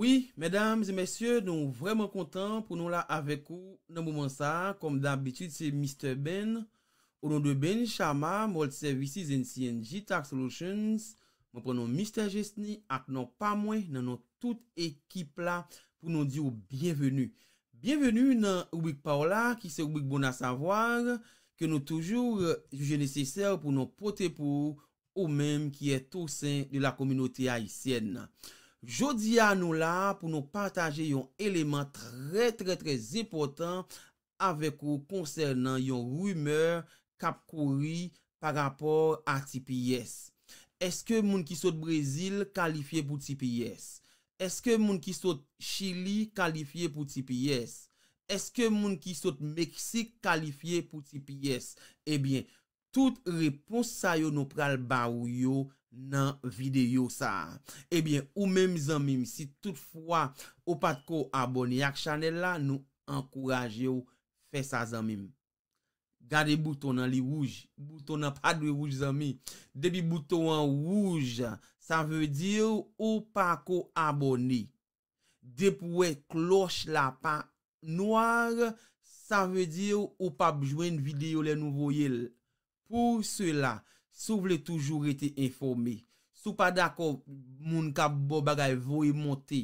Oui, mesdames et messieurs, nou vremen kontant pou nou la avekou nan mouman sa, kom d'abitude se Mr. Ben, ou nou de Ben Chama, Mold Services and CNG Tax Solutions, moun prenon Mr. Jesni, ak nou pa mwen nan nou tout ekip la pou nou di ou bienvenu. Bienvenu nan oubik paola, ki se oubik bon a savoar, ke nou toujou euh, je neseser pou nou pote pou ou menm ki e tou sen de la kominote haisyen nan. Jodi a nou la pou nou pataje yon eleman tre tre tre zepotan avek ou konsernan yon rumeur kap kouri par apor a TPS. Eske moun ki sot Brezil kalifiye pou TPS? Eske moun ki sot Chili kalifiye pou TPS? Eske moun ki sot Meksik kalifiye pou TPS? Ebyen, tout repos sa yo nou pral barou yo nan videyo sa. Ebyen, ou menm zanmim, si toutfwa ou pat ko aboni ak chanel la, nou ankouraje ou fe sa zanmim. Gade bouton nan li wouj. Bouton nan pa dwe wouj zanmi. Debi bouton an wouj, sa ve diyo ou pat ko aboni. Depouwe kloch la pa noar, sa ve diyo ou pat jouen videyo le nouvo yel. Pou se la, Sou vle toujou rete informe. Sou pa dako moun ka bo bagay vo e monte.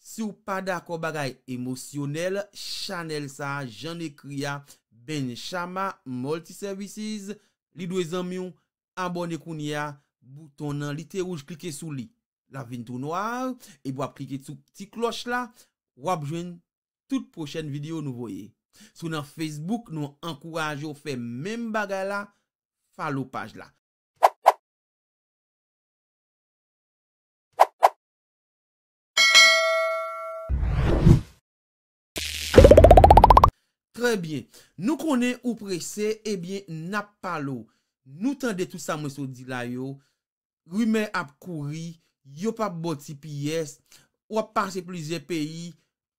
Sou pa dako bagay emosyonel. Chanel sa. Jan ekri ya. Ben Chama. Multi Services. Li dwe zanmion. Abone koun ya. Bouton nan lite rouj klike sou li. La vintou noar. E bo ap klike sou ti kloch la. Wap jwen tout prochen videyo nou voye. Sou nan Facebook nou ankoraje ou fe men bagay la. Fa lopaj la. Nou konen ou prese, ebyen eh nap palo. Nou tan de tout sa mwen so di la yo. Rume ap kouri, yo pa boti piyes, wap parse plize peyi,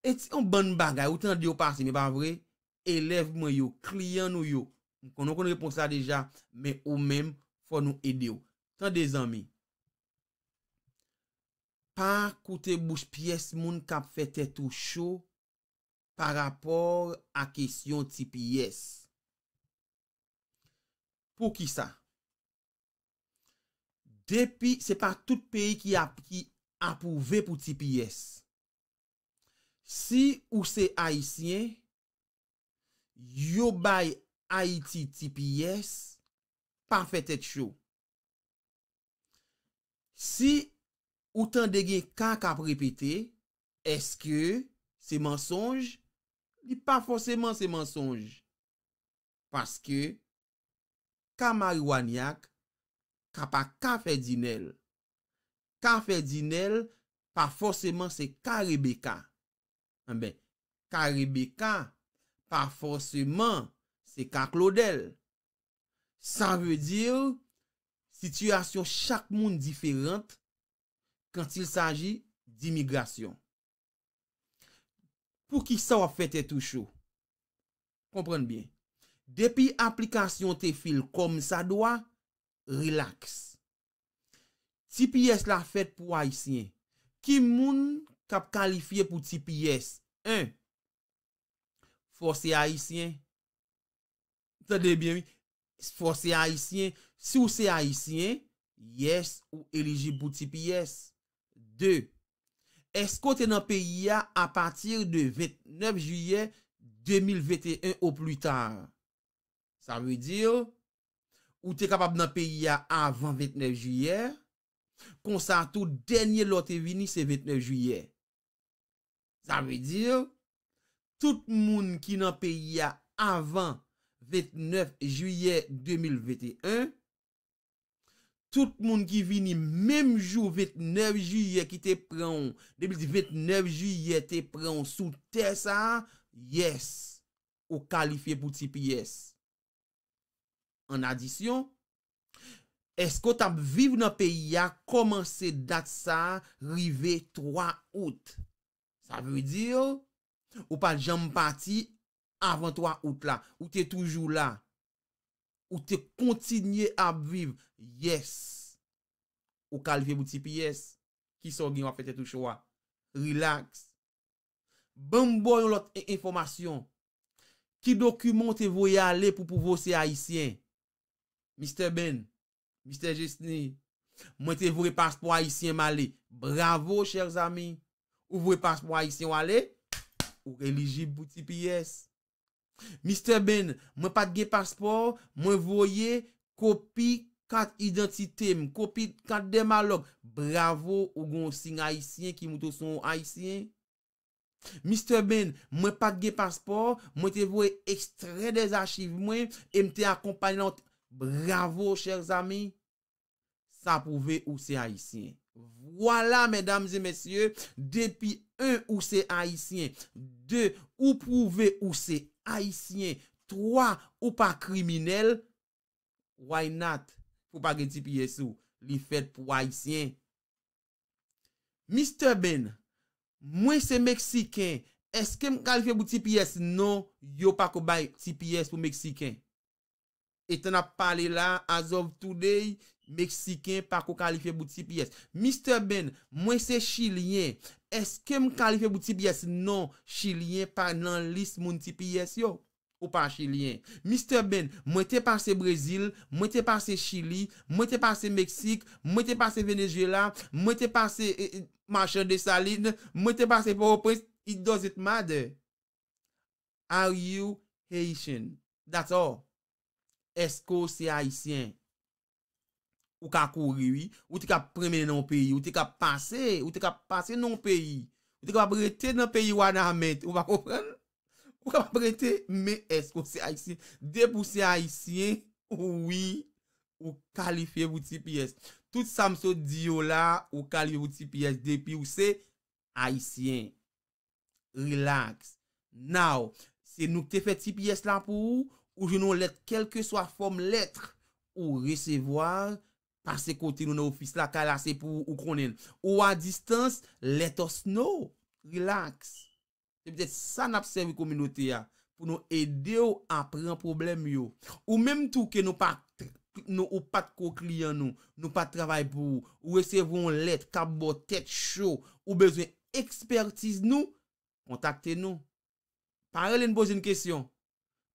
eti an ban bagay ou tan de yo parse, me pa vre, elev mwen yo, kliyan nou yo. Nou konen konen pon sa deja, men ou men fwa nou ede yo. Tan de zan mi, pa koute bouch piyes moun kap fete tou chou, pa rapor a kesyon TPS. Po ki sa? Depi, se pa tout peyi ki apouve pou TPS. Si ou se Haitien, yo bay Haiti TPS, pa fete tcho. Si ou tan degye kak ap repete, eske se mensonj, I pa fosèman se mensonj. Paske, ka Marwaniak, ka pa ka Ferdinel. Ka Ferdinel, pa fosèman se ka Rebecca. Anbe, ah ka Rebecca, pa fosèman se ka Claudel. Sa vè dir, sityasyon chak moun difèrent, kantil saji, di migrasyon. Pou ki sa wap fete tou chou. Komprende bien. Depi aplikasyon te fil kom sa doa, relax. TPS la fete pou Haitien. Ki moun kap kalifiye pou TPS? 1. Fose Haitien. Tade bien mi. Fose Haitien. Si ou se Haitien, yes ou eliji pou TPS. 2. Esko te nan peyi a apatir de 29 juye 2021 ou plu tan? Sa vwe dir, ou te kapab nan peyi a avan 29 juye, konsanto denye lote vini se 29 juye. Sa vwe dir, tout moun ki nan peyi a avan 29 juye 2021 ou Tout moun ki vini, mèm jou, 29 juye ki te preon, debil di 29 juye te preon, sou te sa, yes. Ou kalifiye pou tipi yes. En adisyon, esko tap viv nan peyi ya, koman se dat sa, rive 3 out. Sa vwe diyo, ou pa jem pati, avan 3 out la, ou te toujou la. Ou te kontinye ap viv. Yes. Ou kalife bouti piyes. Ki son gen wap fete tou chowa. Relax. Bambou yon lot e informasyon. Ki dokumonte vou yale pou pou vose haisyen. Mister Ben. Mister Jesni. Mwen te vou repas pou haisyen male. Bravo chers ami. Ou vou repas pou haisyen wale. Ou religi bouti piyes. Mr. Ben, mwen pat ge paspor, mwen voye kopi kat identite, mwen kopi kat demalok, bravo ou gon sing haisyen ki mouto son haisyen. Mr. Ben, mwen pat ge paspor, mwen te voye ekstrey de zachiv mwen, e mte akompanyant, bravo chers ami, sa pouve ou se haisyen. Troa ou pa kriminel, why not pou pa gen TPS ou li fet pou Haitien? Mister Ben, mwen se Meksiken, eske m kalife pou TPS? Non, yo pa ko bay TPS pou Meksiken. Et an ap pale la, as of today, Meksiken pa ko kalife bouti piyes. Mr. Ben, mwen se Chilien, Eske m kalife bouti piyes? Non, Chilien pa nan lis moun ti piyes yo. Ou pa Chilien? Mr. Ben, mwen te pase Brezil, Mwen te pase Chili, Mwen te pase Meksik, Mwen te pase Venezuela, Mwen te pase e, e, machan de saline, Mwen te pase por opres, It does it matter. Are you Haitian? That's all. Esko se haisyen? Ou ka kouri? Ou te ka premen nan peyi? Ou te ka pase? Ou te ka pase nan peyi? Ou te ka prete nan peyi wana amet? Ou va kopren? Ou te ka prete? Me esko se haisyen? Depou se haisyen? Ouwi? Ou kalifeye vouti piyes? Tout samso diyo la Ou kalifeye vouti piyes? Depi ou se haisyen? Relax Now Se nou te fe ti piyes la pou ou? Ou jenon let kelke swa fom let, ou resevoar, pase kote nou nou ofis la kalase pou ou konen. Ou an distans, let os nou, relax. Se pwede san apsevi kominote ya, pou nou ede ou apre an problem yo. Ou menm tou ke nou ou pat kou kliyan nou, nou pat travay pou ou, ou resevoun let, kabot, tet, show, ou bezwen ekspertiz nou, kontakte nou. Parle nou boz yon kesyon.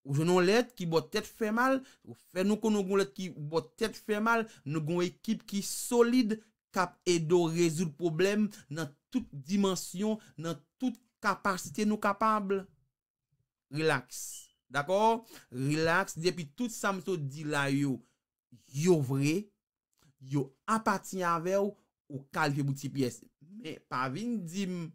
Ou jenon let ki bo tèt fè mal, ou fè nou konon kon let ki bo tèt fè mal, nou kon ekip ki solide kap edo rezout problem nan tout dimensyon, nan tout kapasite nou kapable. Relax, d'akor? Relax, depi tout samso di la yo, yo vre, yo apatin avew ou kalfe bouti piyes. Me, pa vin dim,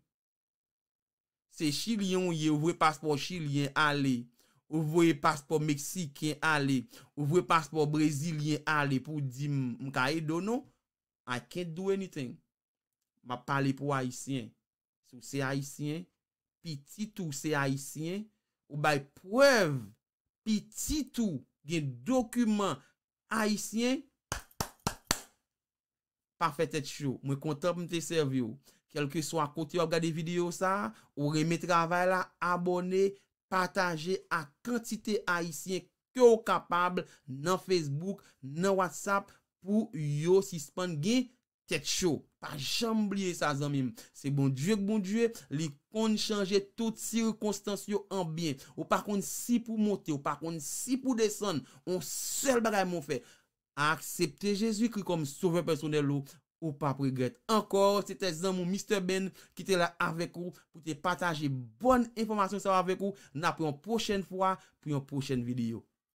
se chilyon yo vre paspo chilyon, aley. Ou vwe paspor Meksiken ale. Ou vwe paspor Brezilien ale pou di mkaye dono. I can't do anything. Ma pale pou Haitien. Sou se Haitien. Pi titou se Haitien. Ou bay preuve. Pi titou gen dokumen Haitien. Parfet et chou. Mwen kontan pou mte servyo. Kelke sou akote yo gade video sa. Ou reme travay la. Abone. Pataje a kantite haisyen ke ou kapable nan Facebook, nan WhatsApp pou yo si span gen tet show. Pa jamblie sa zanmim. Se bon djwek bon djwek, li kon chanje tout sirkonstans yo anbyen. Ou pa kon si pou moti, ou pa kon si pou deson, on sel bagay mou fe. A aksepte Jezu ki kom souve personel ou. Ou pa pregret ankor, se te zan mou Mr Ben ki te la avek ou, pou te pataje bonn informasyon sa avek ou, na pou yon pochen fwa, pou yon pochen video.